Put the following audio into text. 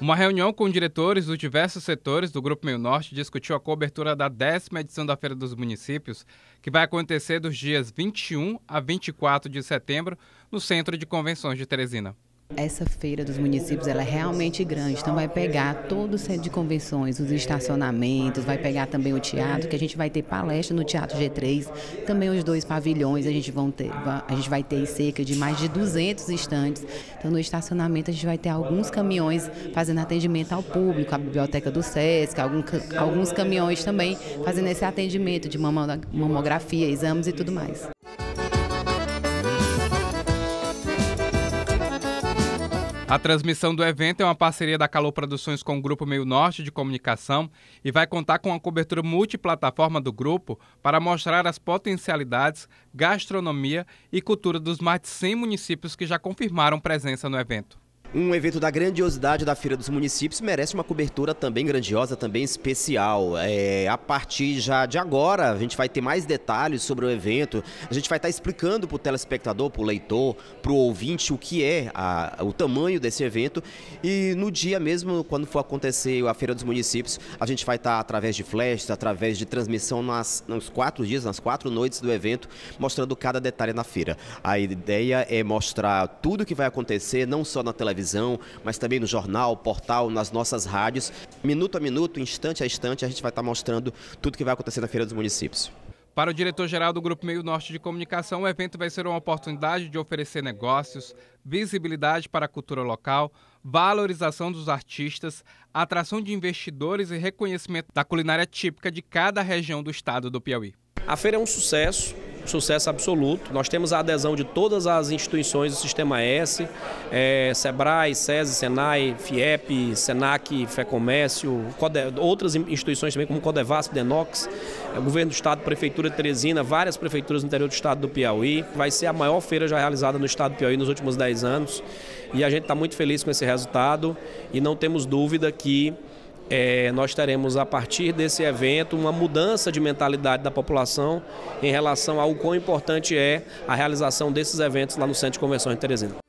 Uma reunião com diretores dos diversos setores do Grupo Meio Norte discutiu a cobertura da décima edição da Feira dos Municípios, que vai acontecer dos dias 21 a 24 de setembro no Centro de Convenções de Teresina. Essa feira dos municípios ela é realmente grande, então vai pegar todo o centro de convenções, os estacionamentos, vai pegar também o teatro, que a gente vai ter palestra no Teatro G3, também os dois pavilhões, a gente, vão ter, a gente vai ter cerca de mais de 200 estantes. Então no estacionamento a gente vai ter alguns caminhões fazendo atendimento ao público, a biblioteca do SESC, algum, alguns caminhões também fazendo esse atendimento de mamografia, exames e tudo mais. A transmissão do evento é uma parceria da Calor Produções com o Grupo Meio Norte de Comunicação e vai contar com a cobertura multiplataforma do grupo para mostrar as potencialidades, gastronomia e cultura dos mais de 100 municípios que já confirmaram presença no evento. Um evento da grandiosidade da Feira dos Municípios merece uma cobertura também grandiosa, também especial. É, a partir já de agora, a gente vai ter mais detalhes sobre o evento. A gente vai estar explicando para o telespectador, para o leitor, para o ouvinte o que é a, o tamanho desse evento. E no dia mesmo, quando for acontecer a Feira dos Municípios, a gente vai estar através de flashes, através de transmissão nas, nos quatro dias, nas quatro noites do evento, mostrando cada detalhe na feira. A ideia é mostrar tudo o que vai acontecer, não só na televisão, televisão, mas também no jornal, portal, nas nossas rádios. Minuto a minuto, instante a instante, a gente vai estar mostrando tudo que vai acontecer na Feira dos Municípios. Para o diretor-geral do Grupo Meio Norte de Comunicação, o evento vai ser uma oportunidade de oferecer negócios, visibilidade para a cultura local, valorização dos artistas, atração de investidores e reconhecimento da culinária típica de cada região do estado do Piauí. A feira é um sucesso, sucesso absoluto. Nós temos a adesão de todas as instituições do Sistema S, é, SEBRAE, SESI, SENAI, FIEP, SENAC, FEComércio, Code, outras instituições também como Codevasp, DENOX, é, Governo do Estado, Prefeitura de Teresina, várias prefeituras no interior do Estado do Piauí. Vai ser a maior feira já realizada no Estado do Piauí nos últimos 10 anos e a gente está muito feliz com esse resultado e não temos dúvida que é, nós teremos a partir desse evento uma mudança de mentalidade da população em relação ao quão importante é a realização desses eventos lá no Centro de Convenções de Teresina.